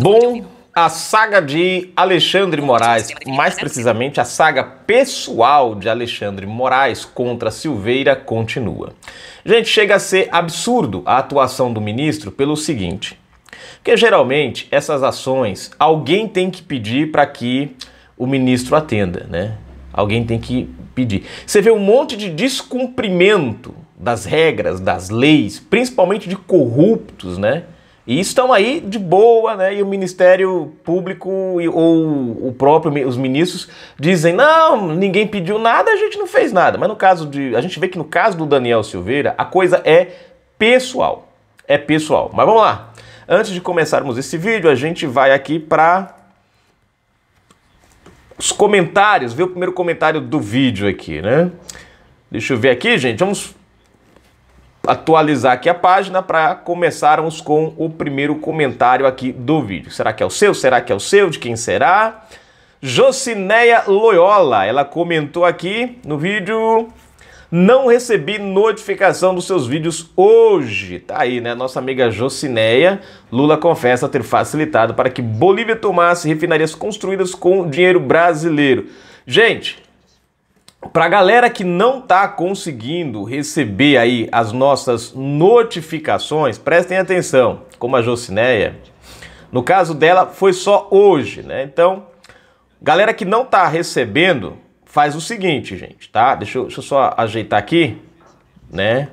Bom, a saga de Alexandre Moraes, mais precisamente a saga pessoal de Alexandre Moraes contra Silveira, continua. Gente, chega a ser absurdo a atuação do ministro pelo seguinte: que geralmente essas ações alguém tem que pedir para que o ministro atenda, né? Alguém tem que pedir. Você vê um monte de descumprimento das regras, das leis, principalmente de corruptos, né? E estão aí de boa, né? E o Ministério Público ou o próprio os ministros dizem: "Não, ninguém pediu nada, a gente não fez nada". Mas no caso de a gente vê que no caso do Daniel Silveira, a coisa é pessoal. É pessoal. Mas vamos lá. Antes de começarmos esse vídeo, a gente vai aqui para os comentários, ver o primeiro comentário do vídeo aqui, né? Deixa eu ver aqui, gente. Vamos atualizar aqui a página para começarmos com o primeiro comentário aqui do vídeo. Será que é o seu? Será que é o seu? De quem será? Jocineia Loyola, ela comentou aqui no vídeo. Não recebi notificação dos seus vídeos hoje. Tá aí, né? Nossa amiga Jocineia. Lula confessa ter facilitado para que Bolívia tomasse refinarias construídas com dinheiro brasileiro. Gente, para a galera que não está conseguindo receber aí as nossas notificações, prestem atenção, como a Jocineia, no caso dela foi só hoje, né? Então, galera que não está recebendo, faz o seguinte, gente, tá? Deixa eu, deixa eu só ajeitar aqui, né?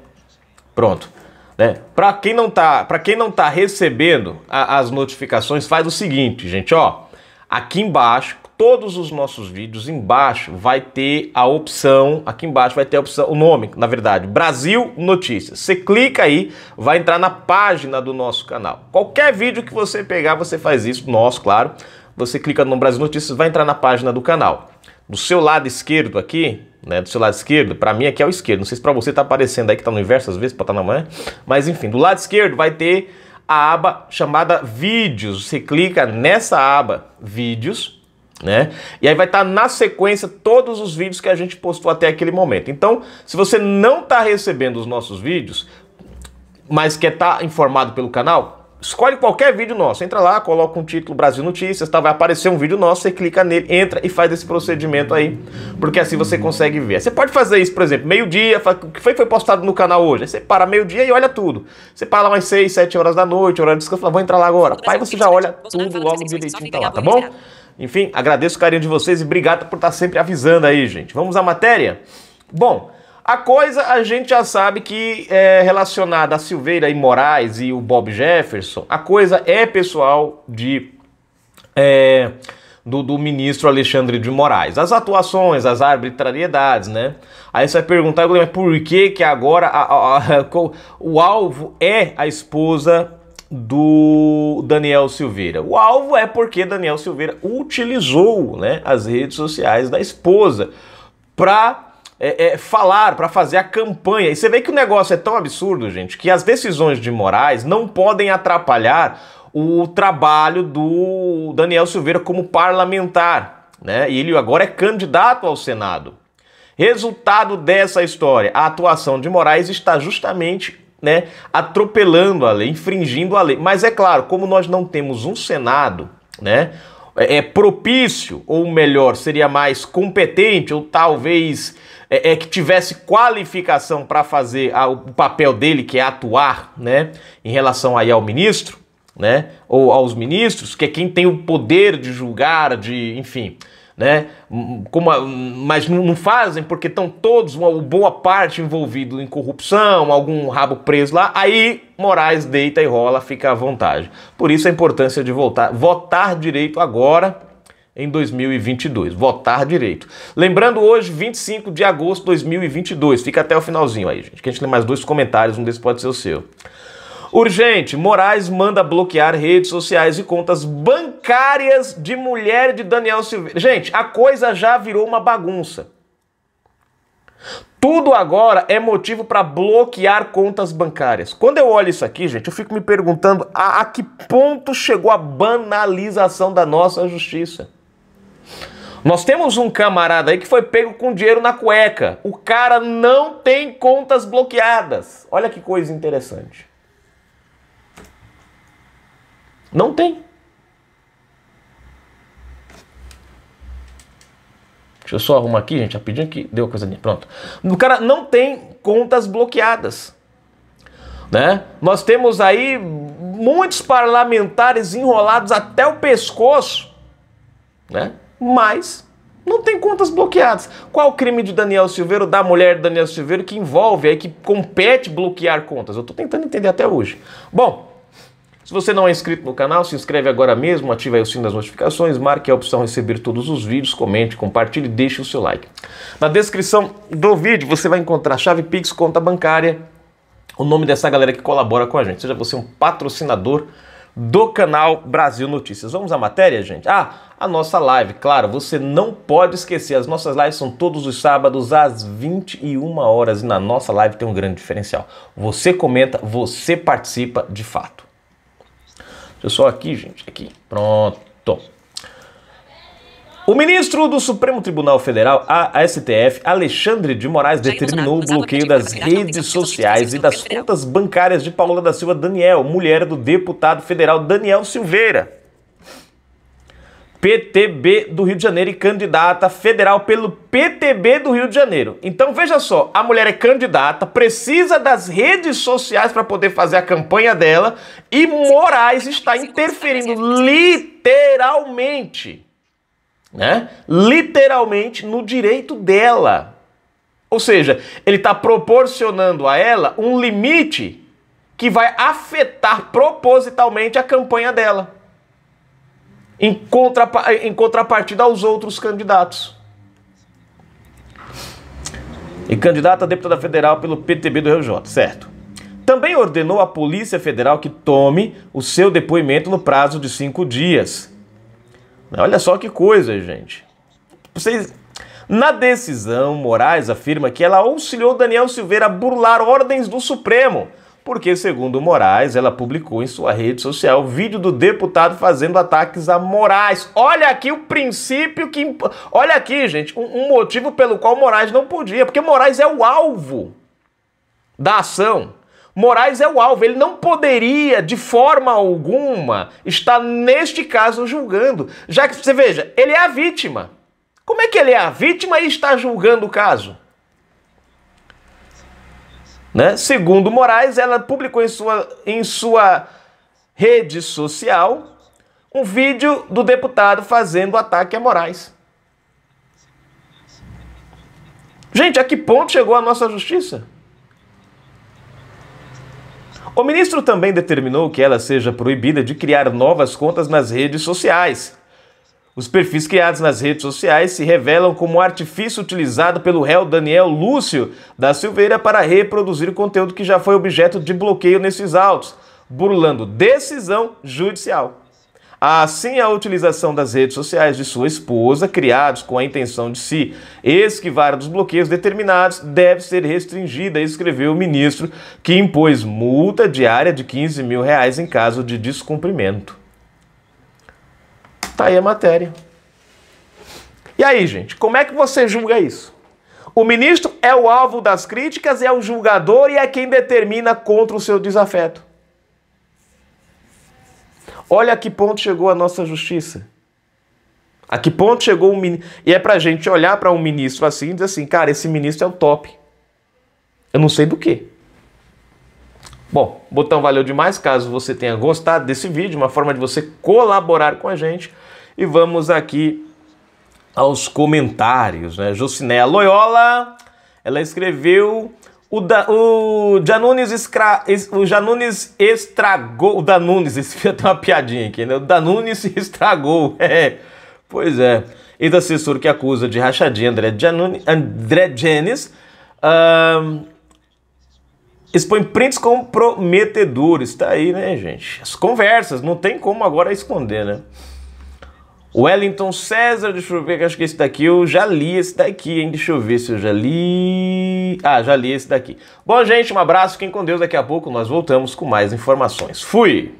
Pronto. Né? Para quem não tá, para quem não tá recebendo a, as notificações, faz o seguinte, gente, ó. Aqui embaixo todos os nossos vídeos embaixo vai ter a opção, aqui embaixo vai ter a opção, o nome, na verdade, Brasil Notícias. Você clica aí, vai entrar na página do nosso canal. Qualquer vídeo que você pegar, você faz isso, nosso, claro. Você clica no Brasil Notícias, vai entrar na página do canal. Do seu lado esquerdo aqui, né, do seu lado esquerdo, para mim aqui é o esquerdo. Não sei se para você tá aparecendo aí que tá no inverso às vezes, para estar tá na manhã, mas enfim, do lado esquerdo vai ter a aba chamada vídeos. Você clica nessa aba vídeos né? E aí vai estar tá na sequência todos os vídeos que a gente postou até aquele momento. Então, se você não está recebendo os nossos vídeos, mas quer estar tá informado pelo canal, escolhe qualquer vídeo nosso, entra lá, coloca um título Brasil Notícias, tá? vai aparecer um vídeo nosso, você clica nele, entra e faz esse procedimento aí, porque assim você consegue ver. Você pode fazer isso, por exemplo, meio-dia, o que foi, foi postado no canal hoje? Aí você para meio-dia e olha tudo. Você para mais 6, 7 horas da noite, horário de descanso, fala, vou entrar lá agora. Pai, você já olha tudo logo direitinho, tá lá, tá bom? Enfim, agradeço o carinho de vocês e obrigado por estar sempre avisando aí, gente. Vamos à matéria? Bom, a coisa a gente já sabe que é relacionada a Silveira e Moraes e o Bob Jefferson, a coisa é pessoal de. É, do, do, ministro Alexandre de Moraes. As atuações, as arbitrariedades, né? Aí você vai perguntar, mas por que que agora a, a, a, o alvo é a esposa do Daniel Silveira. O alvo é porque Daniel Silveira utilizou né, as redes sociais da esposa para é, é, falar, para fazer a campanha. E você vê que o negócio é tão absurdo, gente, que as decisões de Moraes não podem atrapalhar o trabalho do Daniel Silveira como parlamentar. Né? E ele agora é candidato ao Senado. Resultado dessa história: a atuação de Moraes está justamente né, atropelando a lei, infringindo a lei. Mas é claro, como nós não temos um Senado, né, é, é propício, ou melhor, seria mais competente, ou talvez é, é que tivesse qualificação para fazer a, o papel dele, que é atuar, né, em relação aí ao ministro, né, ou aos ministros, que é quem tem o poder de julgar, de, enfim, né? Como, mas não fazem porque estão todos, uma boa parte, envolvido em corrupção, algum rabo preso lá. Aí Moraes deita e rola, fica à vontade. Por isso a importância de voltar, votar direito agora em 2022. Votar direito. Lembrando, hoje, 25 de agosto de 2022. Fica até o finalzinho aí, gente, que a gente tem mais dois comentários, um desses pode ser o seu. Urgente, Moraes manda bloquear redes sociais e contas bancárias de mulher de Daniel Silveira. Gente, a coisa já virou uma bagunça. Tudo agora é motivo para bloquear contas bancárias. Quando eu olho isso aqui, gente, eu fico me perguntando a, a que ponto chegou a banalização da nossa justiça. Nós temos um camarada aí que foi pego com dinheiro na cueca. O cara não tem contas bloqueadas. Olha que coisa interessante. Não tem. Deixa eu só arrumar aqui, gente, rapidinho que deu coisa ali. Pronto. O cara não tem contas bloqueadas. Né? Nós temos aí muitos parlamentares enrolados até o pescoço, né? Mas não tem contas bloqueadas. Qual o crime de Daniel Silveiro, da mulher de Daniel Silveiro, que envolve aí, que compete bloquear contas? Eu estou tentando entender até hoje. Bom, se você não é inscrito no canal, se inscreve agora mesmo, ative o sino das notificações, marque a opção receber todos os vídeos, comente, compartilhe e deixe o seu like. Na descrição do vídeo você vai encontrar chave Pix, conta bancária, o nome dessa galera que colabora com a gente. Seja você um patrocinador do canal Brasil Notícias. Vamos à matéria, gente? Ah, a nossa live, claro, você não pode esquecer. As nossas lives são todos os sábados às 21 horas e na nossa live tem um grande diferencial. Você comenta, você participa de fato. Deixa eu só aqui, gente, aqui. Pronto. O ministro do Supremo Tribunal Federal, a STF, Alexandre de Moraes, determinou o bloqueio das redes sociais e das contas bancárias de Paula da Silva Daniel, mulher do deputado federal Daniel Silveira. PTB do Rio de Janeiro e candidata federal pelo PTB do Rio de Janeiro. Então veja só, a mulher é candidata, precisa das redes sociais para poder fazer a campanha dela e Moraes está interferindo literalmente, né? Literalmente no direito dela. Ou seja, ele está proporcionando a ela um limite que vai afetar propositalmente a campanha dela em, contra, em contrapartida aos outros candidatos. E candidata a deputada federal pelo PTB do Rio J, certo? Também ordenou à Polícia Federal que tome o seu depoimento no prazo de cinco dias. Olha só que coisa, gente. Vocês... Na decisão, Moraes afirma que ela auxiliou Daniel Silveira a burlar ordens do Supremo porque, segundo Moraes, ela publicou em sua rede social vídeo do deputado fazendo ataques a Moraes. Olha aqui o princípio que. Olha aqui, gente, um, um motivo pelo qual Moraes não podia, porque Moraes é o alvo da ação. Moraes é o alvo, ele não poderia, de forma alguma, estar neste caso julgando, já que você veja, ele é a vítima. Como é que ele é a vítima e está julgando o caso? Né? Segundo Moraes, ela publicou em sua, em sua rede social um vídeo do deputado fazendo ataque a Moraes. Gente, a que ponto chegou a nossa justiça? O ministro também determinou que ela seja proibida de criar novas contas nas redes sociais os perfis criados nas redes sociais se revelam como artifício utilizado pelo réu Daniel Lúcio da Silveira para reproduzir conteúdo que já foi objeto de bloqueio nesses autos, burlando decisão judicial. Assim, a utilização das redes sociais de sua esposa, criados com a intenção de se esquivar dos bloqueios determinados, deve ser restringida, escreveu o ministro, que impôs multa diária de 15 mil reais em caso de descumprimento. Tá aí a matéria. E aí, gente, como é que você julga isso? O ministro é o alvo das críticas, é o julgador e é quem determina contra o seu desafeto. Olha a que ponto chegou a nossa justiça. A que ponto chegou um ministro. E é pra gente olhar para um ministro assim e dizer assim, cara, esse ministro é o top. Eu não sei do que. Bom, botão valeu demais. Caso você tenha gostado desse vídeo, uma forma de você colaborar com a gente e vamos aqui aos comentários, né? Jocinea Loyola, ela escreveu o, da, o, Janunes escra, o Janunes estragou. O Danunes, até uma piadinha aqui, né? O Danunes estragou. É, pois é. E do assessor que acusa de rachadinha André, Janunes André Janis uh, expõe prints comprometedores. Tá aí, né, gente? As conversas, não tem como agora esconder, né? Wellington César, deixa eu ver, acho que é esse daqui eu já li esse daqui, hein? Deixa eu ver se eu já li. Ah, já li esse daqui. Bom, gente, um abraço, fiquem com Deus. Daqui a pouco nós voltamos com mais informações. Fui!